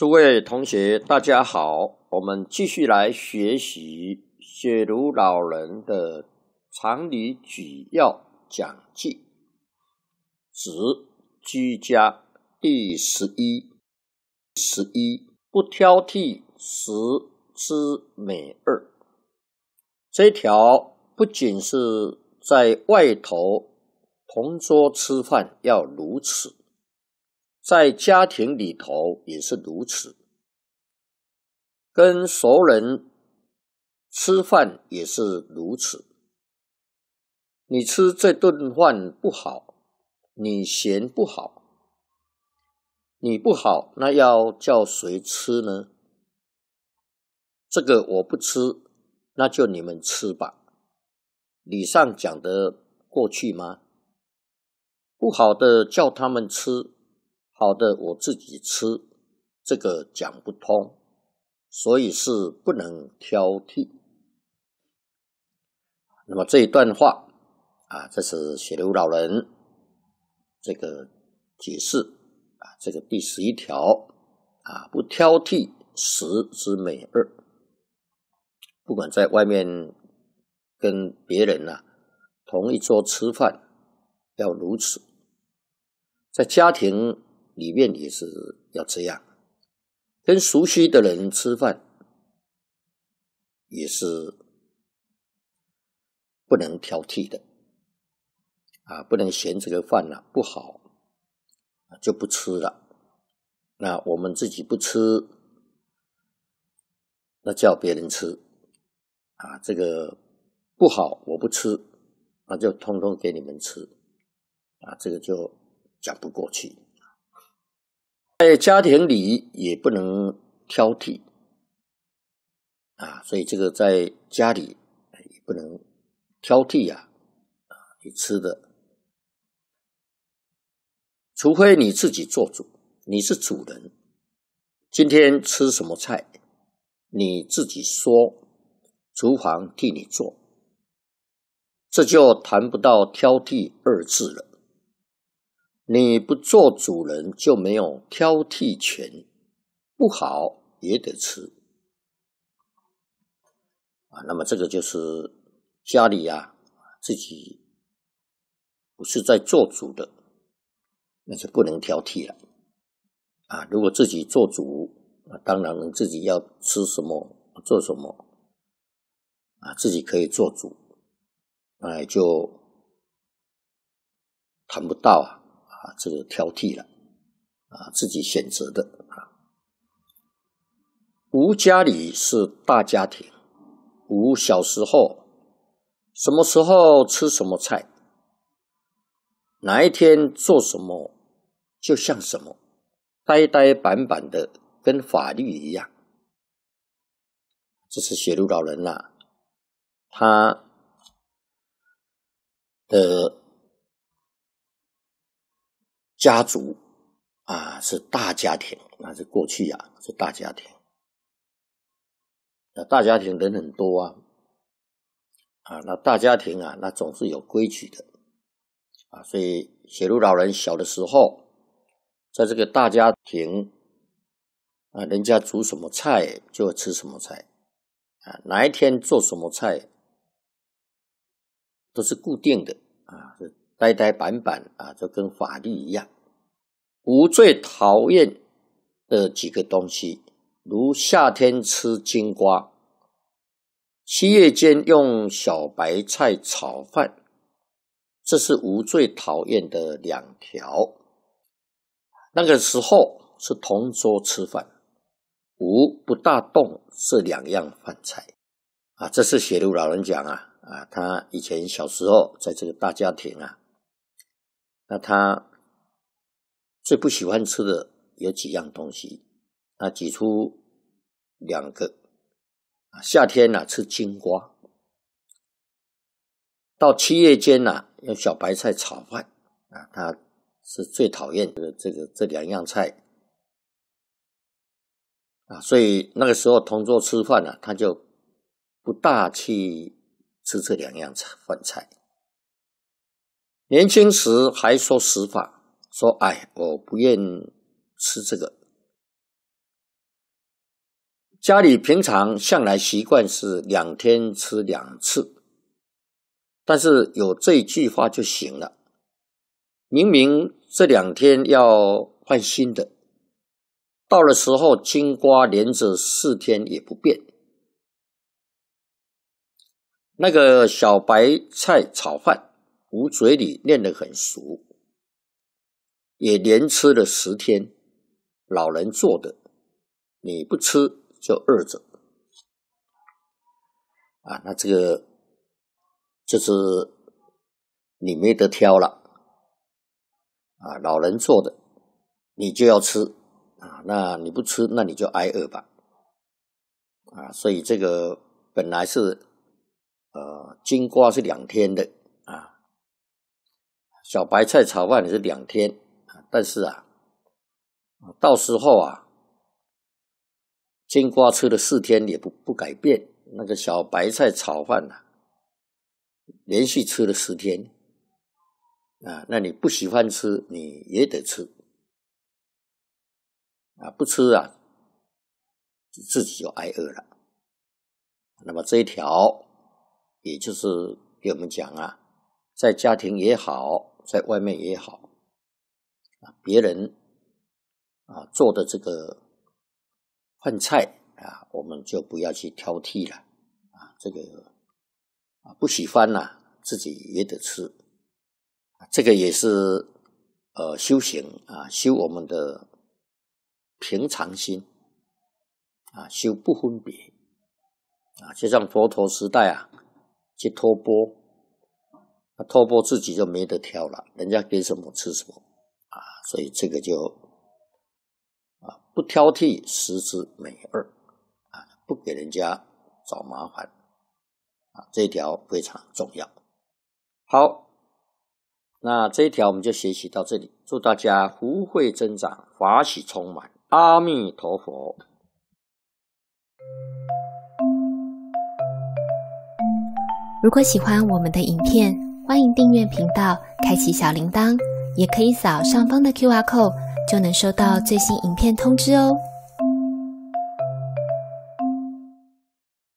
诸位同学，大家好！我们继续来学习雪庐老人的常理主要讲记，子居家第十一，十一不挑剔食之美二。这条不仅是在外头同桌吃饭要如此。在家庭里头也是如此，跟熟人吃饭也是如此。你吃这顿饭不好，你嫌不好，你不好，那要叫谁吃呢？这个我不吃，那就你们吃吧。礼上讲得过去吗？不好的叫他们吃。好的，我自己吃，这个讲不通，所以是不能挑剔。那么这一段话啊，这是写刘老人这个解释啊，这个第十一条啊，不挑剔食之美二，不管在外面跟别人呢同一桌吃饭要如此，在家庭。里面也是要这样，跟熟悉的人吃饭也是不能挑剔的啊，不能嫌这个饭呢不好，就不吃了。那我们自己不吃，那叫别人吃啊。这个不好，我不吃，那就通通给你们吃啊。这个就讲不过去。在家庭里也不能挑剔啊，所以这个在家里也不能挑剔呀。啊，你吃的，除非你自己做主，你是主人，今天吃什么菜你自己说，厨房替你做，这就谈不到挑剔二字了。你不做主人就没有挑剔权，不好也得吃啊。那么这个就是家里呀，自己不是在做主的，那就不能挑剔了啊。如果自己做主，那当然自己要吃什么做什么啊，自己可以做主，哎，就谈不到啊。这个挑剔了，啊，自己选择的啊。吴家里是大家庭，吴小时候什么时候吃什么菜，哪一天做什么，就像什么呆呆板板的，跟法律一样。这是写入老人呐，他的。家族啊，是大家庭，那是过去呀，是大家庭。那大家庭人很多啊，啊，那大家庭啊，那总是有规矩的，啊，所以写入老人小的时候，在这个大家庭啊，人家煮什么菜就吃什么菜，啊，哪一天做什么菜都是固定的，啊，是。呆呆板板啊，就跟法律一样。吾最讨厌的几个东西，如夏天吃金瓜，七月间用小白菜炒饭，这是吾最讨厌的两条。那个时候是同桌吃饭，吾不大动这两样饭菜啊。这是写路老人讲啊啊，他以前小时候在这个大家庭啊。那他最不喜欢吃的有几样东西，他举出两个啊，夏天呢吃青瓜，到七月间呢用小白菜炒饭啊，他是最讨厌的这个这两样菜啊，所以那个时候同桌吃饭呢，他就不大去吃这两样菜饭菜。年轻时还说实话，说：“哎，我不愿吃这个。家里平常向来习惯是两天吃两次，但是有这句话就行了。明明这两天要换新的，到了时候青瓜连着四天也不变，那个小白菜炒饭。”我嘴里念得很熟，也连吃了十天，老人做的，你不吃就饿着，啊，那这个就是你没得挑了，啊，老人做的，你就要吃，啊，那你不吃，那你就挨饿吧，啊，所以这个本来是，呃，金瓜是两天的。小白菜炒饭是两天，但是啊，到时候啊，金瓜吃了四天也不不改变，那个小白菜炒饭呢，连续吃了十天，啊，那你不喜欢吃你也得吃，啊，不吃啊，自己就挨饿了。那么这一条，也就是给我们讲啊，在家庭也好。在外面也好，啊，别人啊做的这个饭菜啊，我们就不要去挑剔了，啊，这个啊不喜欢呢，自己也得吃，啊，这个也是呃修行啊，修我们的平常心啊，修不分别啊，就像佛陀时代啊，去托钵。偷剥自己就没得挑了，人家给什么吃什么啊，所以这个就，啊，不挑剔食之美二啊，不给人家找麻烦啊，这条非常重要。好，那这一条我们就学习到这里。祝大家福慧增长，法喜充满。阿弥陀佛。如果喜欢我们的影片。欢迎订阅频道，开启小铃铛，也可以扫上方的 Q R code，就能收到最新影片通知哦。